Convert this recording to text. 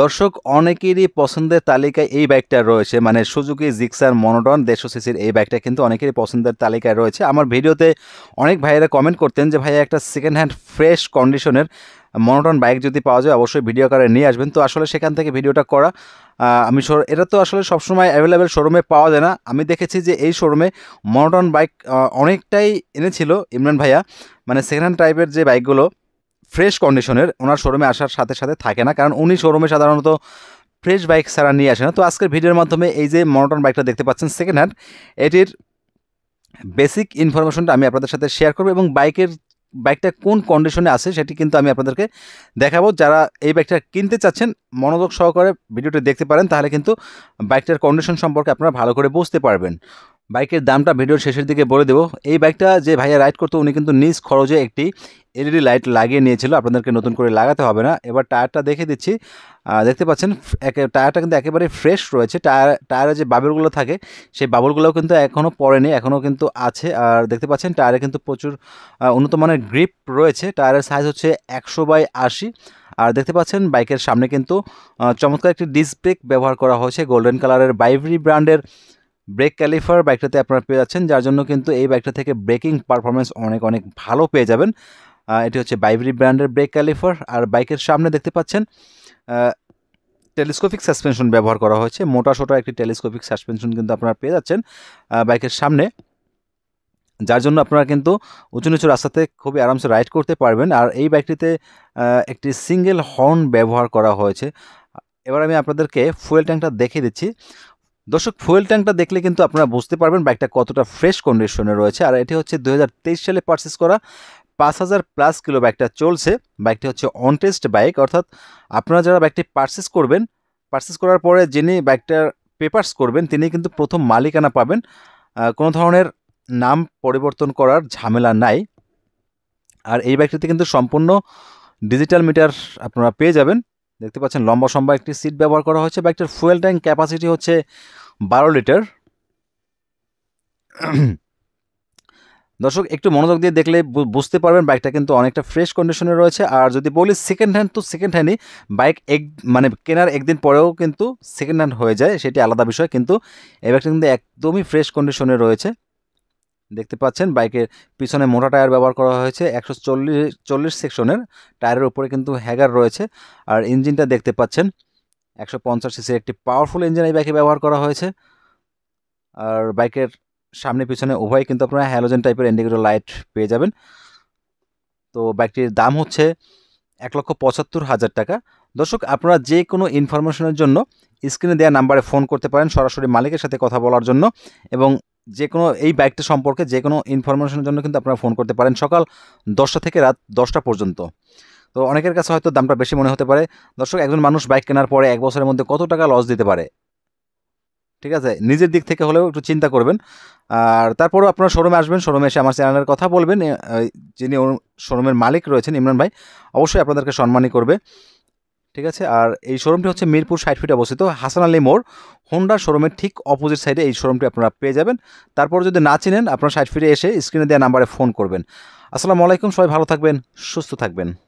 দর্শক অনেকেরই পছন্দের তালিকায় এই বাইকটা রয়েছে মানে সুজুকি জিক্সার মনোডন দেড়শো সিসির এই বাইকটা কিন্তু অনেকেরই পছন্দের তালিকায় রয়েছে আমার ভিডিওতে অনেক ভাইয়েরা কমেন্ট করতেন যে ভাইয়া একটা সেকেন্ড হ্যান্ড ফ্রেশ কন্ডিশনের মনোটন বাইক যদি পাওয়া যায় অবশ্যই ভিডিও কারে নিয়ে আসবেন তো আসলে সেখান থেকে ভিডিওটা করা আমি এটা তো আসলে সবসময় অ্যাভেলেবেল শোরুমে পাওয়া যায় না আমি দেখেছি যে এই শোরুমে মনোটন বাইক অনেকটাই এনেছিল ইমরান ভাইয়া মানে সেকেন্ড হ্যান্ড টাইপের যে বাইকগুলো ফ্রেশ কন্ডিশনের ওনার শোরুমে আসার সাথে সাথে থাকে না কারণ উনি শোরুমে সাধারণত ফ্রেশ বাইক ছাড়া নিয়ে আসে না তো আজকের ভিডিওর মাধ্যমে এই যে মনোটন বাইকটা দেখতে পাচ্ছেন সেকেন্ড হ্যান্ড এটির বেসিক ইনফরমেশনটা আমি আপনাদের সাথে শেয়ার করবো এবং বাইকের বাইকটা কোন কন্ডিশনে আছে সেটি কিন্তু আমি আপনাদেরকে দেখাবো যারা এই বাইকটা কিনতে চাচ্ছেন মনোযোগ সহকারে ভিডিওটি দেখতে পারেন তাহলে কিন্তু বাইকটার কন্ডিশন সম্পর্কে আপনারা ভালো করে বুঝতে পারবেন বাইকের দামটা ভিডিওর শেষের দিকে বলে দেবো এই বাইকটা যে ভাইয়া রাইড করতো উনি কিন্তু নিজ খরচে একটি এলইডি লাইট e লাগিয়ে নিয়েছিল আপনাদেরকে নতুন করে লাগাতে হবে না এবার টায়ারটা দেখে দিচ্ছি দেখতে পাচ্ছেন টায়ারটা কিন্তু একেবারে ফ্রেশ রয়েছে টায়ার টায়ারের যে বাবলগুলো থাকে সেই বাবলগুলোও কিন্তু এখনও পড়েনি এখনও কিন্তু আছে আর দেখতে পাচ্ছেন টায়ারে কিন্তু প্রচুর উন্নত মানের গ্রিপ রয়েছে টায়ারের সাইজ হচ্ছে একশো বাই আশি আর দেখতে পাচ্ছেন বাইকের সামনে কিন্তু চমৎকার একটি ডিস্ক ব্রেক ব্যবহার করা হয়েছে গোল্ডেন কালারের বাইভরি ব্র্যান্ডের ব্রেক ক্যালিফার বাইকটাতে আপনারা পেয়ে যাচ্ছেন যার জন্য কিন্তু এই বাইকটা থেকে ব্রেকিং পারফরমেন্স অনেক অনেক ভালো পেয়ে যাবেন এটি হচ্ছে বাইব্রি ব্র্যান্ডের ব্রেক ক্যালিফার আর বাইকের সামনে দেখতে পাচ্ছেন টেলিস্কোপিক সাসপেনশন ব্যবহার করা হয়েছে মোটা সোটা একটি টেলিস্কোপিক সাসপেনশন কিন্তু আপনারা পেয়ে যাচ্ছেন বাইকের সামনে যার জন্য আপনারা কিন্তু উঁচু নিচু রাস্তাতে খুবই আরামসে রাইড করতে পারবেন আর এই বাইকটিতে একটি সিঙ্গেল হর্ন ব্যবহার করা হয়েছে এবার আমি আপনাদেরকে ফুয়েল ট্যাঙ্কটা দেখে দিচ্ছি দর্শক ফুয়েল ট্যাঙ্কটা দেখলে কিন্তু আপনারা বুঝতে পারবেন বাইকটা কতটা ফ্রেশ কন্ডিশনে রয়েছে আর এটি হচ্ছে দু সালে পারচেস করা পাঁচ হাজার প্লাস কিলো বাইকটা চলছে বাইকটি হচ্ছে অনটেস্ট বাইক অর্থাৎ আপনারা যারা বাইকটি পারচেস করবেন পারচেস করার পরে যিনি বাইকটার পেপার্স করবেন তিনি কিন্তু প্রথম মালিকানা পাবেন কোনো ধরনের নাম পরিবর্তন করার ঝামেলা নাই আর এই বাইকটিতে কিন্তু সম্পূর্ণ ডিজিটাল মিটার আপনারা পেয়ে যাবেন দেখতে পাচ্ছেন লম্বা সম্বা একটি সিট ব্যবহার করা হয়েছে বাইকটার ফুয়েল ট্যাঙ্ক ক্যাপাসিটি হচ্ছে বারো লিটার দর্শক একটু মনোযোগ দিয়ে দেখলে বুঝতে পারবেন বাইকটা কিন্তু অনেকটা ফ্রেশ কন্ডিশনে রয়েছে আর যদি বলি সেকেন্ড হ্যান্ড তো সেকেন্ড হ্যান্ডই বাইক এক মানে কেনার একদিন পরেও কিন্তু সেকেন্ড হ্যান্ড হয়ে যায় সেটি আলাদা বিষয় কিন্তু এই বাইকটা কিন্তু একদমই ফ্রেশ কন্ডিশনে রয়েছে দেখতে পাচ্ছেন বাইকের পিছনে মোটা টায়ার ব্যবহার করা হয়েছে একশো চল্লিশ চল্লিশ সেকশনের টায়ারের উপরে কিন্তু হ্যাগার রয়েছে আর ইঞ্জিনটা দেখতে পাচ্ছেন একশো পঞ্চাশ সিসির একটি পাওয়ারফুল ইঞ্জিন এই বাইকে ব্যবহার করা হয়েছে আর বাইকের সামনে পিছনে উভয় কিন্তু আপনারা হ্যালোজেন টাইপের ইন্ডিকেটর লাইট পেয়ে যাবেন তো বাইকটির দাম হচ্ছে এক লক্ষ পঁচাত্তর হাজার টাকা দর্শক আপনারা যে কোনো ইনফরমেশনের জন্য স্ক্রিনে দেওয়া নাম্বারে ফোন করতে পারেন সরাসরি মালিকের সাথে কথা বলার জন্য এবং যে কোনো এই বাইকটা সম্পর্কে যে কোনো ইনফরমেশনের জন্য কিন্তু আপনারা ফোন করতে পারেন সকাল দশটা থেকে রাত দশটা পর্যন্ত তো অনেকের কাছে হয়তো দামটা বেশি মনে হতে পারে দর্শক একজন মানুষ বাইক কেনার পরে এক বছরের মধ্যে কত টাকা লস দিতে পারে ঠিক আছে নিজের দিক থেকে হলেও একটু চিন্তা করবেন আর তারপরও আপনারা শোরুমে আসবেন শোরুমে এসে আমার চ্যানেলের কথা বলবেন যিনি শোরুমের মালিক রয়েছেন ইমরান ভাই অবশ্যই আপনাদেরকে সম্মানই করবে ঠিক আছে আর এই শোরুমটি হচ্ছে মিরপুর সাইড ফিটে অবস্থিত হাসান আলী মোড় হোন্ডা শোরুমের ঠিক অপোজিট সাইডে এই শোরুমটি আপনারা পেয়ে যাবেন তারপর যদি না চিনেন আপনারা সাইড ফিটে এসে স্ক্রিনে দেওয়া নাম্বারে ফোন করবেন আসসালামু আলাইকুম সবাই ভালো থাকবেন সুস্থ থাকবেন